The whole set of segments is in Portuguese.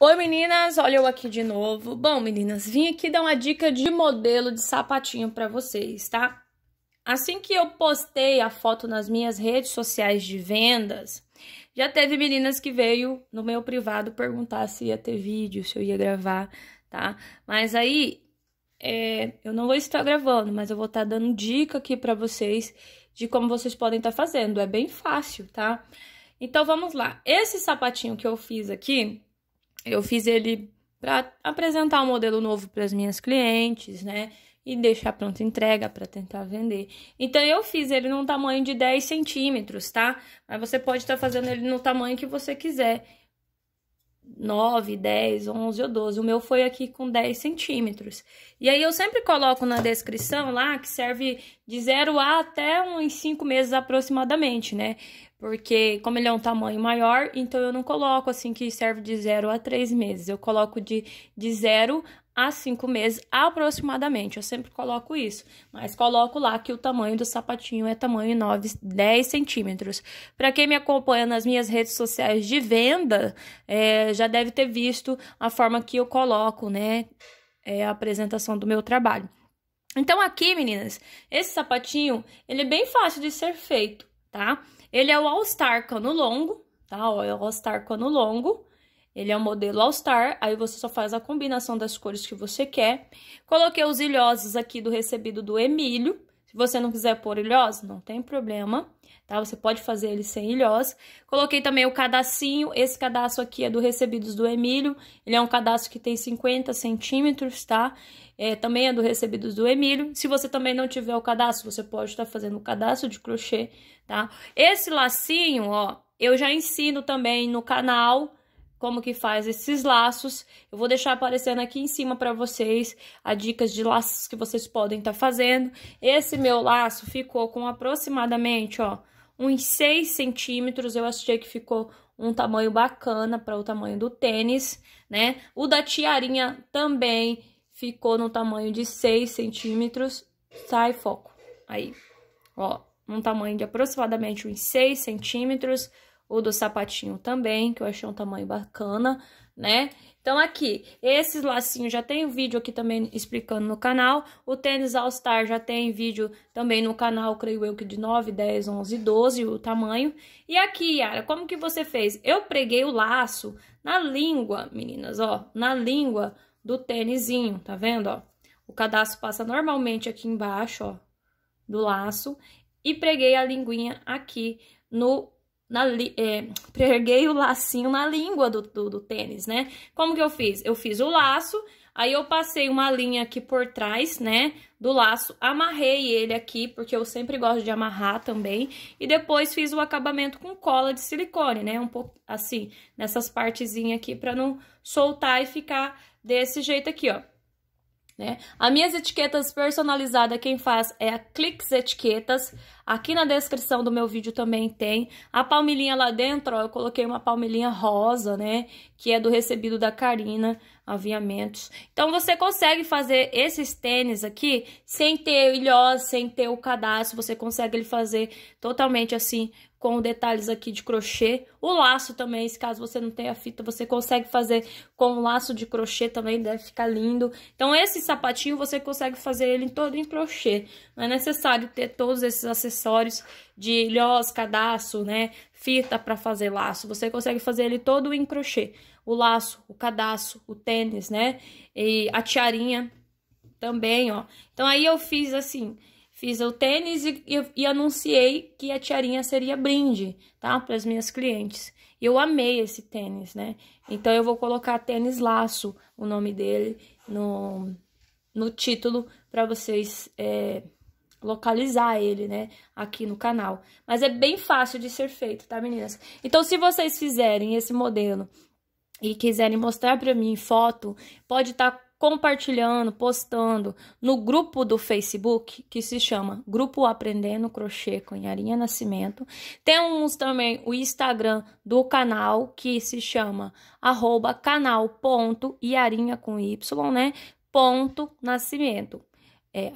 Oi meninas, olha eu aqui de novo. Bom, meninas, vim aqui dar uma dica de modelo de sapatinho para vocês, tá? Assim que eu postei a foto nas minhas redes sociais de vendas, já teve meninas que veio no meu privado perguntar se ia ter vídeo, se eu ia gravar, tá? Mas aí é, eu não vou estar gravando, mas eu vou estar tá dando dica aqui para vocês de como vocês podem estar tá fazendo. É bem fácil, tá? Então vamos lá. Esse sapatinho que eu fiz aqui, eu fiz ele para apresentar um modelo novo para as minhas clientes, né? E deixar pronta entrega para tentar vender. Então, eu fiz ele num tamanho de 10 centímetros, tá? Mas você pode estar tá fazendo ele no tamanho que você quiser. 9, 10, 11 ou 12. O meu foi aqui com 10 centímetros. E aí eu sempre coloco na descrição lá que serve de 0 a até uns 5 meses aproximadamente, né? Porque como ele é um tamanho maior, então eu não coloco assim que serve de 0 a 3 meses. Eu coloco de, de 0 a cinco meses aproximadamente. Eu sempre coloco isso, mas coloco lá que o tamanho do sapatinho é tamanho 9, 10 centímetros. Para quem me acompanha nas minhas redes sociais de venda, é, já deve ter visto a forma que eu coloco, né? É, a apresentação do meu trabalho. Então, aqui, meninas, esse sapatinho, ele é bem fácil de ser feito, tá? Ele é o All Star cano longo, tá? Ó, é o All Star cano longo. Ele é um modelo All Star, aí você só faz a combinação das cores que você quer. Coloquei os ilhoses aqui do recebido do Emílio. Se você não quiser pôr ilhose, não tem problema, tá? Você pode fazer ele sem ilhose. Coloquei também o cadacinho. Esse cadastro aqui é do Recebidos do Emílio. Ele é um cadastro que tem 50 centímetros, tá? É, também é do Recebidos do Emílio. Se você também não tiver o cadastro, você pode estar tá fazendo o cadastro de crochê, tá? Esse lacinho, ó, eu já ensino também no canal, como que faz esses laços. Eu vou deixar aparecendo aqui em cima para vocês as dicas de laços que vocês podem estar tá fazendo. Esse meu laço ficou com aproximadamente, ó, uns 6 centímetros. Eu achei que ficou um tamanho bacana para o tamanho do tênis, né? O da tiarinha também ficou no tamanho de 6 centímetros. Sai foco. Aí, ó, um tamanho de aproximadamente uns 6 centímetros o do sapatinho também, que eu achei um tamanho bacana, né? Então, aqui, esses lacinhos já tem um vídeo aqui também explicando no canal. O tênis All Star já tem vídeo também no canal, creio eu, que de 9, 10, 11, 12, o tamanho. E aqui, Yara, como que você fez? Eu preguei o laço na língua, meninas, ó, na língua do tênisinho, tá vendo, ó? O cadastro passa normalmente aqui embaixo, ó, do laço. E preguei a linguinha aqui no na, é, preguei o lacinho na língua do, do, do, tênis, né? Como que eu fiz? Eu fiz o laço, aí eu passei uma linha aqui por trás, né, do laço, amarrei ele aqui, porque eu sempre gosto de amarrar também, e depois fiz o acabamento com cola de silicone, né, um pouco assim, nessas partezinhas aqui, pra não soltar e ficar desse jeito aqui, ó. Né? As minhas etiquetas personalizadas, quem faz é a Clix Etiquetas. Aqui na descrição do meu vídeo também tem a palmilhinha lá dentro, ó, eu coloquei uma palmilhinha rosa, né? Que é do recebido da Karina Aviamentos. Então, você consegue fazer esses tênis aqui sem ter ilhós, sem ter o cadastro, você consegue ele fazer totalmente assim com detalhes aqui de crochê. O laço também, se caso você não tenha fita, você consegue fazer com um laço de crochê também, deve ficar lindo. Então, esse sapatinho você consegue fazer ele todo em crochê. Não é necessário ter todos esses acessórios acessórios de ilhós, cadastro, né? Fita para fazer laço. Você consegue fazer ele todo em crochê. O laço, o cadastro, o tênis, né? E a tiarinha também, ó. Então aí eu fiz assim, fiz o tênis e, e, e anunciei que a tiarinha seria brinde, tá? Para as minhas clientes. Eu amei esse tênis, né? Então eu vou colocar tênis laço, o nome dele, no, no título para vocês é, localizar ele, né, aqui no canal. Mas é bem fácil de ser feito, tá, meninas? Então, se vocês fizerem esse modelo e quiserem mostrar para mim foto, pode estar tá compartilhando, postando no grupo do Facebook que se chama Grupo Aprendendo Crochê com Yarinha Nascimento. Temos também o Instagram do canal que se chama arroba canal ponto com Y, né? Ponto Nascimento é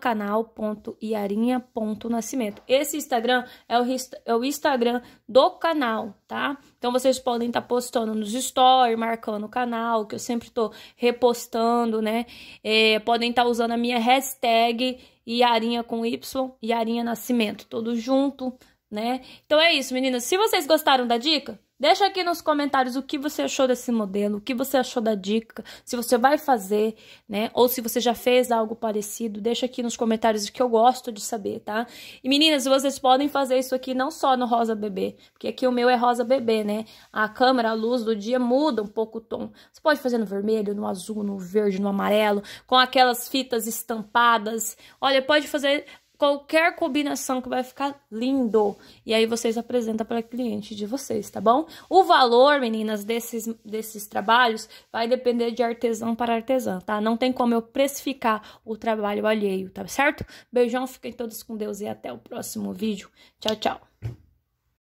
canal.iarinha.nascimento. Esse Instagram é o, é o Instagram do canal, tá? Então vocês podem estar tá postando nos stories, marcando o canal, que eu sempre estou repostando, né? É, podem estar tá usando a minha hashtag Iarinha com Y, Iarinha Nascimento, tudo junto, né? Então é isso, meninas. Se vocês gostaram da dica, deixa aqui nos comentários o que você achou desse modelo, o que você achou da dica, se você vai fazer, né? Ou se você já fez algo parecido, deixa aqui nos comentários o que eu gosto de saber, tá? E meninas, vocês podem fazer isso aqui não só no rosa bebê, porque aqui o meu é rosa bebê, né? A câmera, a luz do dia muda um pouco o tom. Você pode fazer no vermelho, no azul, no verde, no amarelo, com aquelas fitas estampadas. Olha, pode fazer qualquer combinação que vai ficar lindo. E aí vocês apresentam para cliente de vocês, tá bom? O valor, meninas, desses, desses trabalhos vai depender de artesão para artesã, tá? Não tem como eu precificar o trabalho alheio, tá certo? Beijão, fiquem todos com Deus e até o próximo vídeo. Tchau, tchau.